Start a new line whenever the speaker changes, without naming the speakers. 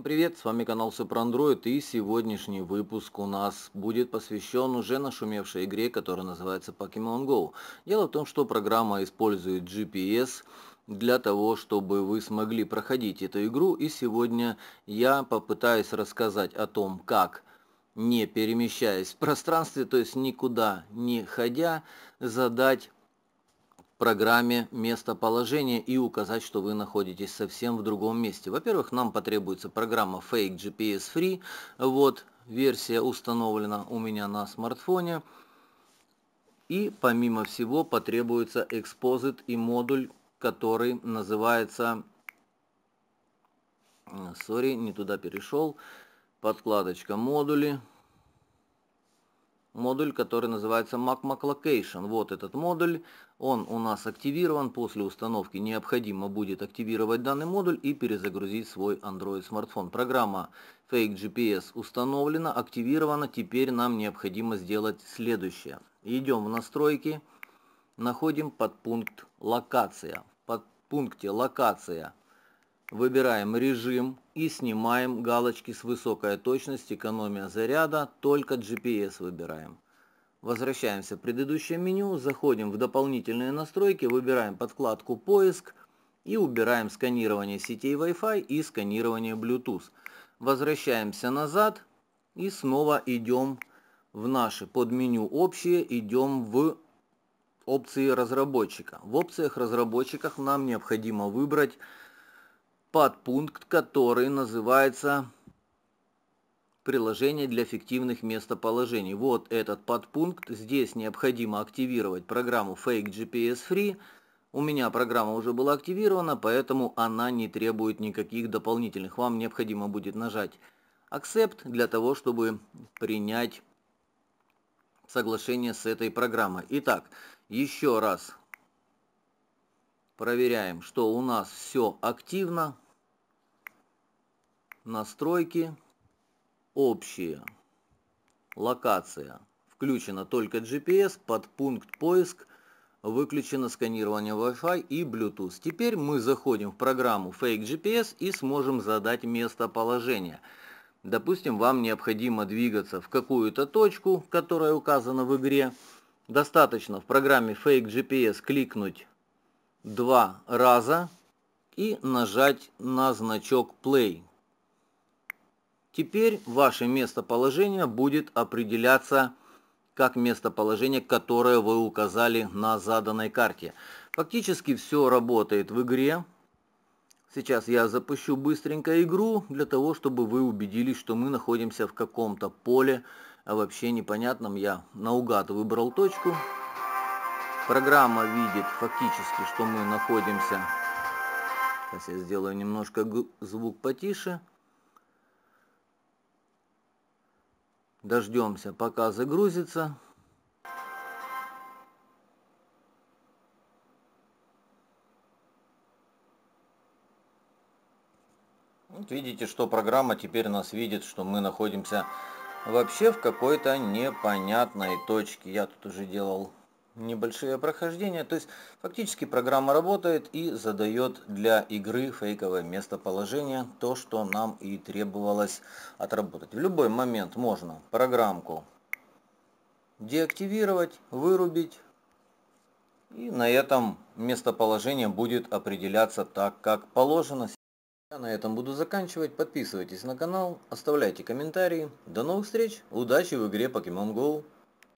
Всем привет, с вами канал Супер Android и сегодняшний выпуск у нас будет посвящен уже нашумевшей игре, которая называется Pokemon Go. Дело в том, что программа использует GPS для того, чтобы вы смогли проходить эту игру и сегодня я попытаюсь рассказать о том, как не перемещаясь в пространстве, то есть никуда не ходя, задать программе местоположение и указать, что вы находитесь совсем в другом месте. Во-первых, нам потребуется программа Fake GPS Free. Вот, версия установлена у меня на смартфоне. И помимо всего потребуется Exposit и модуль, который называется... сори, э, не туда перешел. Подкладочка модули модуль, который называется MacMac Location. Вот этот модуль, он у нас активирован. После установки необходимо будет активировать данный модуль и перезагрузить свой Android смартфон. Программа Fake GPS установлена, активирована. Теперь нам необходимо сделать следующее. Идем в настройки, находим подпункт «Локация». В подпункте «Локация» выбираем режим и снимаем галочки с высокая точность, экономия заряда, только GPS выбираем. Возвращаемся в предыдущее меню, заходим в дополнительные настройки, выбираем подкладку «Поиск» и убираем сканирование сетей Wi-Fi и сканирование Bluetooth. Возвращаемся назад и снова идем в наши подменю «Общие», идем в опции разработчика. В опциях разработчиков нам необходимо выбрать подпункт, который называется «Приложение для фиктивных местоположений». Вот этот подпункт. Здесь необходимо активировать программу Fake GPS Free. У меня программа уже была активирована, поэтому она не требует никаких дополнительных. Вам необходимо будет нажать Accept для того, чтобы принять соглашение с этой программой. Итак, еще раз Проверяем, что у нас все активно. Настройки. Общие. Локация. Включена только GPS, под пункт поиск, выключено сканирование Wi-Fi и Bluetooth. Теперь мы заходим в программу Fake GPS и сможем задать местоположение. Допустим, вам необходимо двигаться в какую-то точку, которая указана в игре. Достаточно в программе Fake GPS кликнуть два раза и нажать на значок Play. Теперь ваше местоположение будет определяться как местоположение, которое вы указали на заданной карте. Фактически все работает в игре. Сейчас я запущу быстренько игру, для того, чтобы вы убедились, что мы находимся в каком-то поле, а вообще непонятном. Я наугад выбрал точку. Программа видит фактически, что мы находимся... Сейчас я сделаю немножко звук потише. Дождемся, пока загрузится. Вот видите, что программа теперь нас видит, что мы находимся вообще в какой-то непонятной точке. Я тут уже делал небольшие прохождения. То есть фактически программа работает и задает для игры фейковое местоположение, то, что нам и требовалось отработать. В любой момент можно программку деактивировать, вырубить. И на этом местоположение будет определяться так, как положено. Я на этом буду заканчивать. Подписывайтесь на канал, оставляйте комментарии. До новых встреч, удачи в игре Pokemon Go!